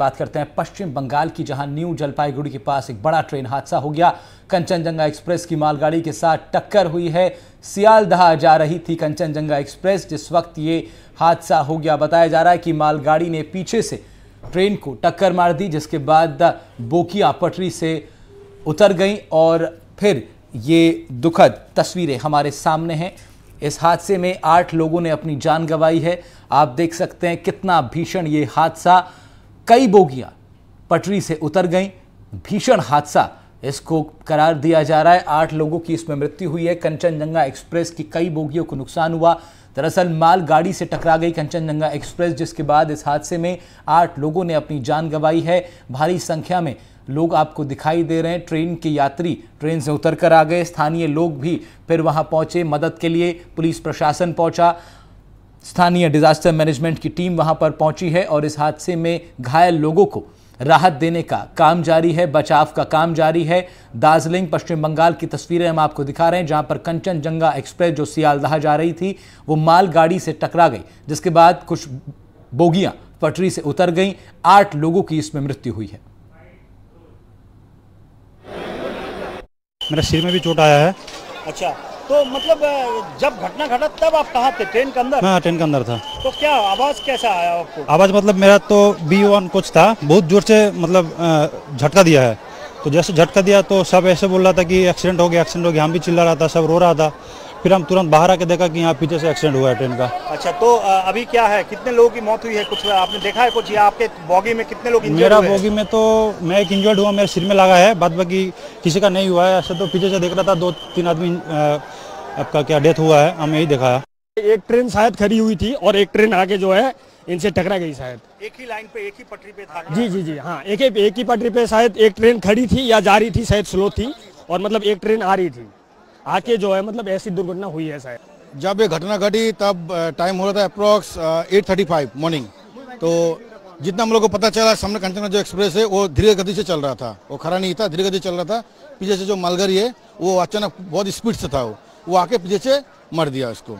बात करते हैं पश्चिम बंगाल की जहां न्यू जलपाईगुड़ी के पास एक बड़ा ट्रेन हादसा हो गया कंचनजंगा एक्सप्रेस की मालगाड़ी के साथ टक्कर हुई है सियालदह जा रही थी कंचनजंगा एक्सप्रेस जिस वक्त ये हादसा हो गया बताया जा रहा है कि मालगाड़ी ने पीछे से ट्रेन को टक्कर मार दी जिसके बाद बोकिया पटरी से उतर गई और फिर ये दुखद तस्वीरें हमारे सामने हैं इस हादसे में आठ लोगों ने अपनी जान गंवाई है आप देख सकते हैं कितना भीषण ये हादसा कई बोगियां पटरी से उतर गईं भीषण हादसा इसको करार दिया जा रहा है आठ लोगों की इसमें मृत्यु हुई है कंचनजंगा एक्सप्रेस की कई बोगियों को नुकसान हुआ दरअसल माल गाड़ी से टकरा गई कंचनजंगा एक्सप्रेस जिसके बाद इस हादसे में आठ लोगों ने अपनी जान गंवाई है भारी संख्या में लोग आपको दिखाई दे रहे हैं ट्रेन के यात्री ट्रेन से उतर कर आ गए स्थानीय लोग भी फिर वहां पहुंचे मदद के लिए पुलिस प्रशासन पहुंचा स्थानीय डिजास्टर मैनेजमेंट की टीम वहां पर पहुंची है और इस हादसे में घायल लोगों को राहत देने का काम जारी है बचाव का काम जारी है दार्जिलिंग पश्चिम बंगाल की तस्वीरें हम आपको दिखा रहे हैं जहां पर कंचनजंगा एक्सप्रेस जो सियालदाह जा रही थी वो मालगाड़ी से टकरा गई जिसके बाद कुछ बोगियां पटरी से उतर गई आठ लोगों की इसमें मृत्यु हुई है मेरा सिर में भी चोट आया है अच्छा तो मतलब जब घटना घटा तब आप कहा थे ट्रेन के अंदर हाँ ट्रेन के अंदर था तो क्या आवाज कैसा आया आपको आवाज मतलब मेरा तो बी वन कुछ था बहुत जोर से मतलब झटका दिया है तो जैसे झटका दिया तो सब ऐसे बोल रहा था कि एक्सीडेंट हो गया एक्सीडेंट हो गया हम भी चिल्ला रहा था सब रो रहा था फिर हम तुरंत बाहर आके देखा कि यहाँ पीछे से एक्सीडेंट हुआ है ट्रेन का अच्छा तो अभी क्या है कितने लोगों की मौत हुई है कुछ आपने देखा है कुछ या आपके बॉगी में कितने लोग इंजर्ड मेरा बॉगी में तो मैं एक इंजर्ड हुआ मेरे सिर में लगा है बाद बाकी किसी का नहीं हुआ है ऐसा तो पीछे से देख रहा था दो तीन आदमी आपका क्या डेथ हुआ है हमें यही दिखाया एक ट्रेन शायद खड़ी हुई थी और एक ट्रेन आगे जो है इनसे टकरा गई शायद एक ही लाइन पे एक ही पटरी पे था जी जी जी हाँ एक ही एक ही पटरी पे शायद एक ट्रेन खड़ी थी या जा रही थी शायद स्लो थी और मतलब एक ट्रेन आ रही थी आके जो है मतलब ऐसी दुर्घटना हुई है शायद जब ये घटना घटी तब टाइम हो रहा था अप्रॉक्स फाइव मॉर्निंग तो जितना हम लोग को पता चला सामने कंटेनर जो एक्सप्रेस है वो धीरे गति से चल रहा था वो खड़ा नहीं था धीरे गति चल रहा था पीछे से जो मालगरी है वो अचानक बहुत स्पीड से था वो वो आके पीछे मर दिया उसको